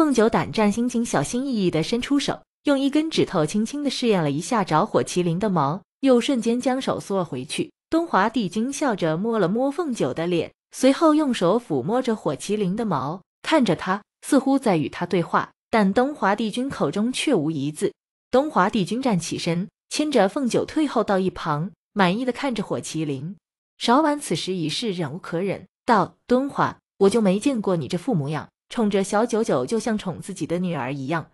凤九胆战心惊，小心翼翼地伸出手，用一根指头轻轻地试验了一下着火麒麟的毛，又瞬间将手缩了回去。东华帝君笑着摸了摸凤九的脸，随后用手抚摸着火麒麟的毛，看着他，似乎在与他对话，但东华帝君口中却无一字。东华帝君站起身，牵着凤九退后到一旁，满意的看着火麒麟。少婉此时已是忍无可忍，道：“敦华，我就没见过你这副模样。”宠着小九九，就像宠自己的女儿一样。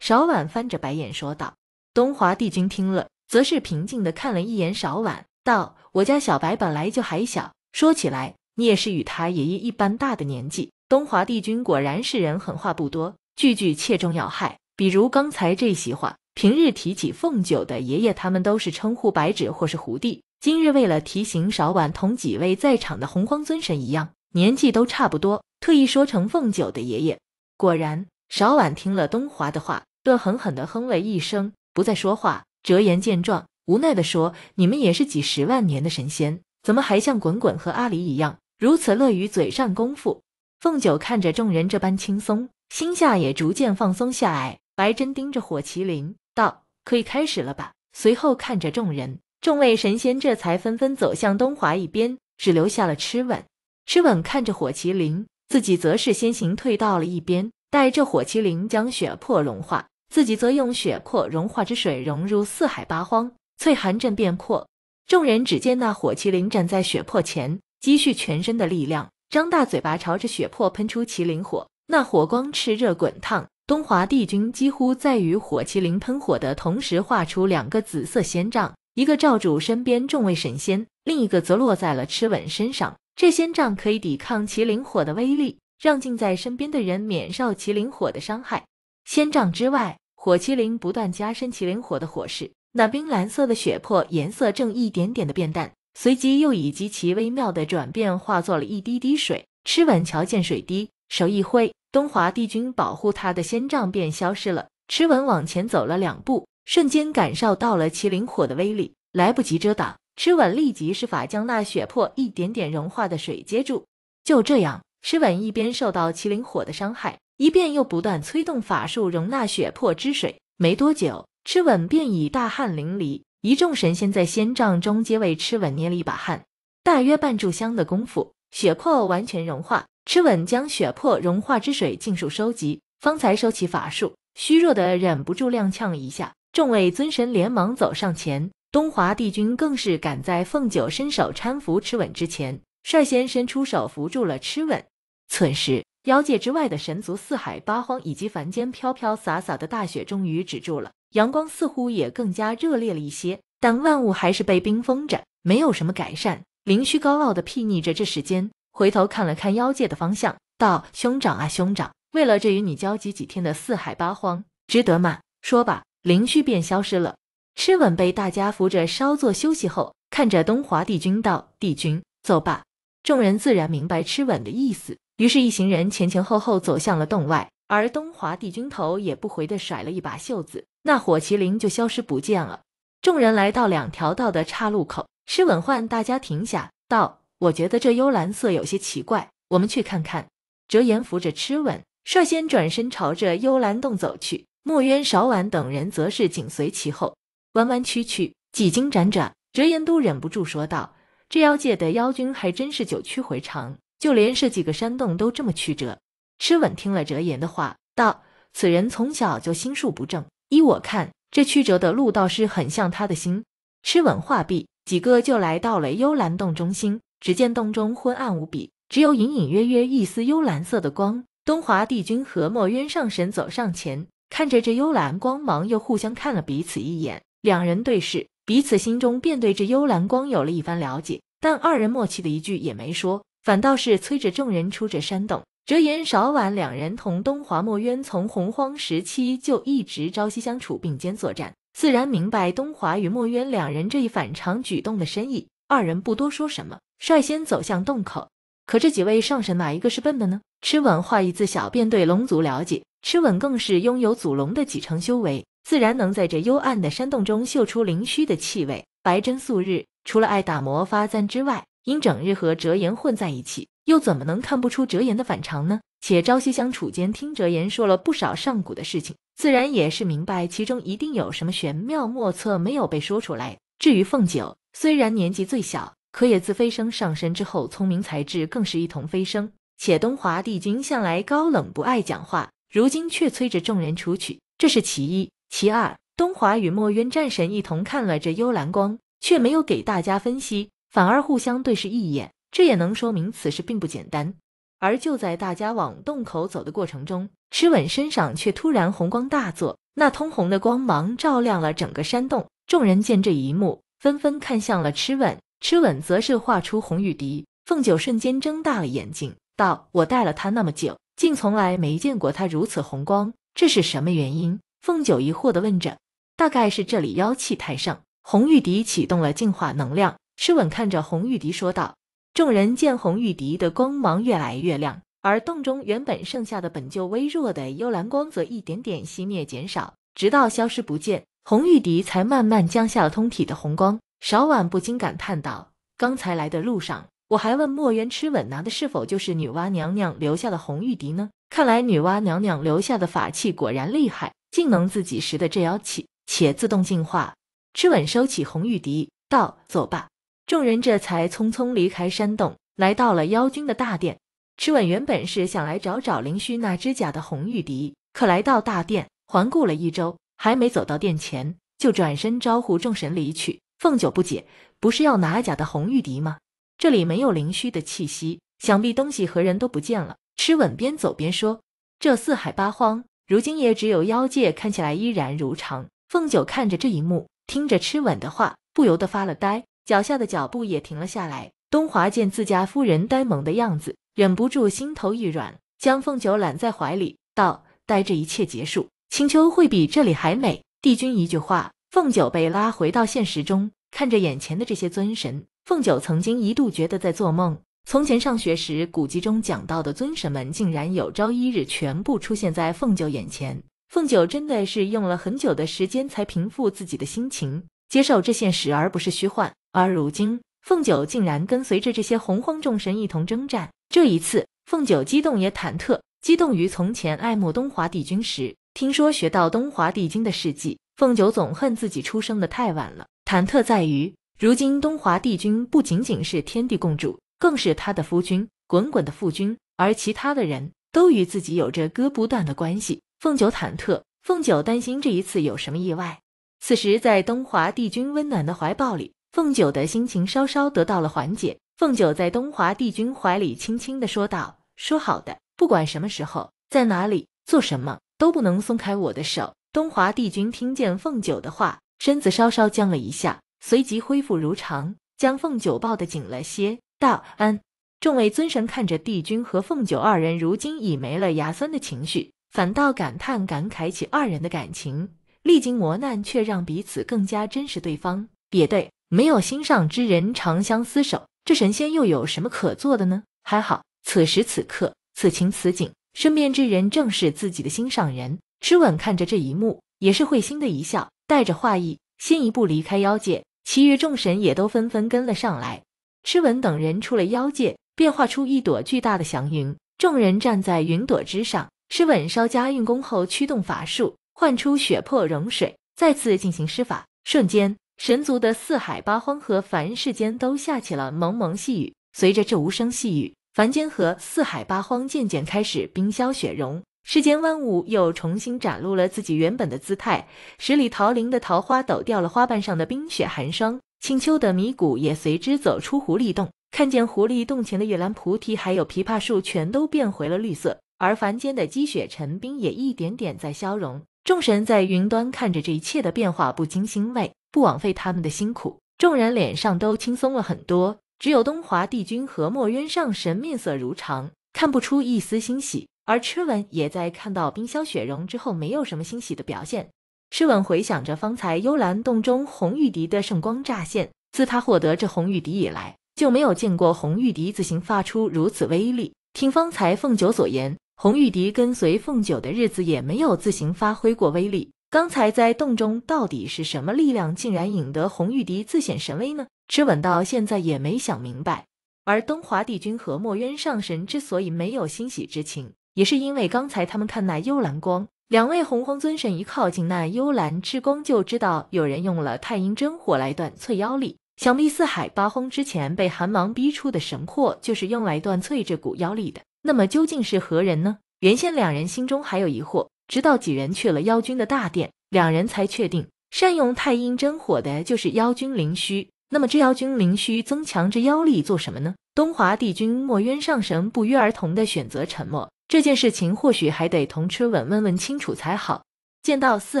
少婉翻着白眼说道：“东华帝君听了，则是平静的看了一眼少婉，道：‘我家小白本来就还小，说起来，你也是与他爷爷一般大的年纪。’东华帝君果然是人狠话不多，句句切中要害。比如刚才这席话，平日提起凤九的爷爷，他们都是称呼白纸或是胡帝。今日为了提醒少婉，同几位在场的洪荒尊神一样，年纪都差不多。”特意说成凤九的爷爷，果然，少婉听了东华的话，恶狠狠的哼了一声，不再说话。折颜见状，无奈的说：“你们也是几十万年的神仙，怎么还像滚滚和阿离一样，如此乐于嘴上功夫？”凤九看着众人这般轻松，心下也逐渐放松下来。白真盯着火麒麟，道：“可以开始了吧？”随后看着众人，众位神仙这才纷纷走向东华一边，只留下了痴稳。痴稳看着火麒麟。自己则是先行退到了一边，待这火麒麟将血魄融化，自己则用血魄融化之水融入四海八荒，翠寒镇变阔。众人只见那火麒麟站在血魄前，积蓄全身的力量，张大嘴巴朝着血魄喷出麒麟火。那火光炽热滚烫。东华帝君几乎在与火麒麟喷火的同时，画出两个紫色仙杖，一个罩住身边众位神仙，另一个则落在了痴吻身上。这仙杖可以抵抗麒麟火的威力，让近在身边的人免受麒麟火的伤害。仙杖之外，火麒麟不断加深麒麟火的火势，那冰蓝色的血珀颜色正一点点的变淡，随即又以极其微妙的转变化作了一滴滴水。吃稳瞧见水滴，手一挥，东华帝君保护他的仙杖便消失了。吃稳往前走了两步，瞬间感受到了麒麟火的威力，来不及遮挡。痴稳立即施法将那血珀一点点融化的水接住，就这样，痴稳一边受到麒麟火的伤害，一边又不断催动法术容纳血魄之水。没多久，痴稳便已大汗淋漓。一众神仙在仙帐中皆为痴稳捏了一把汗。大约半炷香的功夫，血珀完全融化，赤稳将血珀融化之水尽数收集，方才收起法术，虚弱的忍不住踉跄一下。众位尊神连忙走上前。东华帝君更是赶在凤九伸手搀扶痴稳之前，率先伸出手扶住了痴稳。此时，妖界之外的神族四海八荒以及凡间飘飘洒洒的大雪终于止住了，阳光似乎也更加热烈了一些，但万物还是被冰封着，没有什么改善。灵虚高傲的睥睨着这世间，回头看了看妖界的方向，道：“兄长啊，兄长，为了这与你交集几天的四海八荒，值得吗？”说罢，灵虚便消失了。吃稳被大家扶着稍作休息后，看着东华帝君道：“帝君，走吧。”众人自然明白吃稳的意思，于是，一行人前前后后走向了洞外。而东华帝君头也不回地甩了一把袖子，那火麒麟就消失不见了。众人来到两条道的岔路口，吃稳唤大家停下，道：“我觉得这幽兰色有些奇怪，我们去看看。”折颜扶着吃稳，率先转身朝着幽兰洞走去。墨渊、少婉等人则是紧随其后。弯弯曲曲，几经辗转，折颜都忍不住说道：“这妖界的妖君还真是九曲回肠，就连这几个山洞都这么曲折。”痴稳听了折颜的话，道：“此人从小就心术不正，依我看，这曲折的路倒是很像他的心。”吃稳话毕，几个就来到了幽兰洞中心。只见洞中昏暗无比，只有隐隐约约一丝幽蓝色的光。东华帝君和墨渊上神走上前，看着这幽蓝光芒，又互相看了彼此一眼。两人对视，彼此心中便对这幽蓝光有了一番了解。但二人默契的一句也没说，反倒是催着众人出这山洞。折颜少晚两人同东华墨渊从洪荒时期就一直朝夕相处、并肩作战，自然明白东华与墨渊两人这一反常举动的深意。二人不多说什么，率先走向洞口。可这几位上神哪一个是笨的呢？痴稳，话一自小便对龙族了解，痴稳更是拥有祖龙的几成修为。自然能在这幽暗的山洞中嗅出灵虚的气味。白真素日除了爱打磨发簪之外，因整日和折颜混在一起，又怎么能看不出折颜的反常呢？且朝夕相处间，听折颜说了不少上古的事情，自然也是明白其中一定有什么玄妙莫测没有被说出来。至于凤九，虽然年纪最小，可也自飞升上神之后，聪明才智更是一同飞升。且东华帝君向来高冷不爱讲话，如今却催着众人出去，这是其一。其二，东华与墨渊战神一同看了这幽蓝光，却没有给大家分析，反而互相对视一眼。这也能说明此事并不简单。而就在大家往洞口走的过程中，痴稳身上却突然红光大作，那通红的光芒照亮了整个山洞。众人见这一幕，纷纷看向了痴稳。痴稳则是画出红雨笛，凤九瞬间睁大了眼睛，道：“我带了他那么久，竟从来没见过他如此红光，这是什么原因？”凤九疑惑地问着，大概是这里妖气太盛。红玉笛启动了净化能量。痴稳看着红玉笛说道。众人见红玉笛的光芒越来越亮，而洞中原本剩下的本就微弱的幽蓝光则一点点熄灭减少，直到消失不见。红玉笛才慢慢降下了通体的红光。少婉不禁感叹道：“刚才来的路上，我还问墨渊痴吻拿的是否就是女娲娘娘留下的红玉笛呢。”看来女娲娘娘留下的法器果然厉害，竟能自己识得这妖气，且自动进化。赤吻收起红玉笛，道：“走吧。”众人这才匆匆离开山洞，来到了妖君的大殿。赤吻原本是想来找找灵虚那只假的红玉笛，可来到大殿，环顾了一周，还没走到殿前，就转身招呼众神离去。凤九不解：“不是要拿假的红玉笛吗？这里没有灵虚的气息，想必东西和人都不见了。”痴稳边走边说：“这四海八荒，如今也只有妖界看起来依然如常。”凤九看着这一幕，听着痴稳的话，不由得发了呆，脚下的脚步也停了下来。东华见自家夫人呆萌的样子，忍不住心头一软，将凤九揽在怀里，道：“待这一切结束，青丘会比这里还美。”帝君一句话，凤九被拉回到现实中，看着眼前的这些尊神，凤九曾经一度觉得在做梦。从前上学时，古籍中讲到的尊神们，竟然有朝一日全部出现在凤九眼前。凤九真的是用了很久的时间才平复自己的心情，接受这现实而不是虚幻。而如今，凤九竟然跟随着这些洪荒众神一同征战。这一次，凤九激动也忐忑，激动于从前爱慕东华帝君时，听说学到东华帝君的事迹；凤九总恨自己出生的太晚了，忐忑在于如今东华帝君不仅仅是天地共主。更是他的夫君，滚滚的夫君，而其他的人都与自己有着割不断的关系。凤九忐忑，凤九担心这一次有什么意外。此时，在东华帝君温暖的怀抱里，凤九的心情稍稍得到了缓解。凤九在东华帝君怀里轻轻的说道：“说好的，不管什么时候，在哪里做什么，都不能松开我的手。”东华帝君听见凤九的话，身子稍稍僵了一下，随即恢复如常，将凤九抱得紧了些。大安。”众位尊神看着帝君和凤九二人，如今已没了牙酸的情绪，反倒感叹感慨起二人的感情，历经磨难却让彼此更加珍视对方。也对，没有心上之人长相厮守，这神仙又有什么可做的呢？还好，此时此刻此情此景，身边之人正是自己的心上人。痴吻看着这一幕，也是会心的一笑，带着画意先一步离开妖界，其余众神也都纷纷跟了上来。诗文等人出了妖界，变化出一朵巨大的祥云，众人站在云朵之上。诗文稍加运功后，驱动法术，唤出血魄融水，再次进行施法。瞬间，神族的四海八荒和凡世间都下起了蒙蒙细雨。随着这无声细雨，凡间和四海八荒渐渐开始冰消雪融，世间万物又重新展露了自己原本的姿态。十里桃林的桃花抖掉了花瓣上的冰雪寒霜。青丘的迷谷也随之走出狐狸洞，看见狐狸洞前的玉兰菩提还有枇杷树全都变回了绿色，而凡间的积雪成冰也一点点在消融。众神在云端看着这一切的变化，不禁欣慰，不枉费他们的辛苦。众人脸上都轻松了很多，只有东华帝君和墨渊上神面色如常，看不出一丝欣喜。而赤文也在看到冰消雪融之后，没有什么欣喜的表现。诗文回想着方才幽兰洞中红玉笛的圣光乍现，自他获得这红玉笛以来，就没有见过红玉笛自行发出如此威力。听方才凤九所言，红玉笛跟随凤九的日子也没有自行发挥过威力。刚才在洞中到底是什么力量，竟然引得红玉笛自显神威呢？诗文到现在也没想明白。而东华帝君和墨渊上神之所以没有欣喜之情，也是因为刚才他们看那幽兰光。两位洪荒尊神一靠近那幽蓝之光，就知道有人用了太阴真火来断淬妖力。想必四海八荒之前被寒芒逼出的神魄，就是用来断淬这股妖力的。那么究竟是何人呢？原先两人心中还有疑惑，直到几人去了妖君的大殿，两人才确定，善用太阴真火的就是妖君灵虚。那么这妖君灵虚增强这妖力做什么呢？东华帝君、墨渊上神不约而同的选择沉默。这件事情或许还得同痴稳问问清楚才好。见到四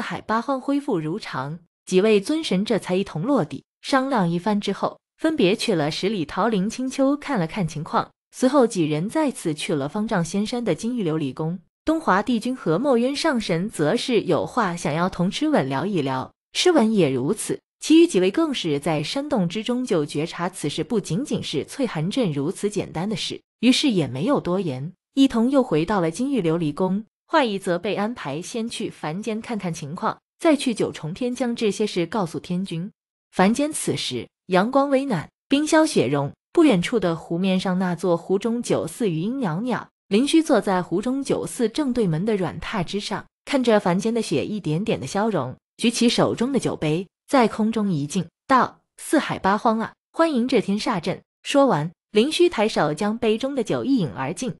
海八荒恢复如常，几位尊神这才一同落地，商量一番之后，分别去了十里桃林、青丘看了看情况。随后几人再次去了方丈仙山的金玉琉璃宫。东华帝君和墨渊上神则是有话想要同痴稳聊一聊，痴稳也如此。其余几位更是在山洞之中就觉察此事不仅仅是翠寒镇如此简单的事，于是也没有多言。一同又回到了金玉琉璃宫，坏一则被安排先去凡间看看情况，再去九重天将这些事告诉天君。凡间此时阳光微暖，冰消雪融。不远处的湖面上那座湖中酒肆，余音袅袅。林虚坐在湖中酒肆正对门的软榻之上，看着凡间的雪一点点的消融，举起手中的酒杯，在空中一敬，道：“四海八荒啊，欢迎这天煞阵。”说完，林虚抬手将杯中的酒一饮而尽。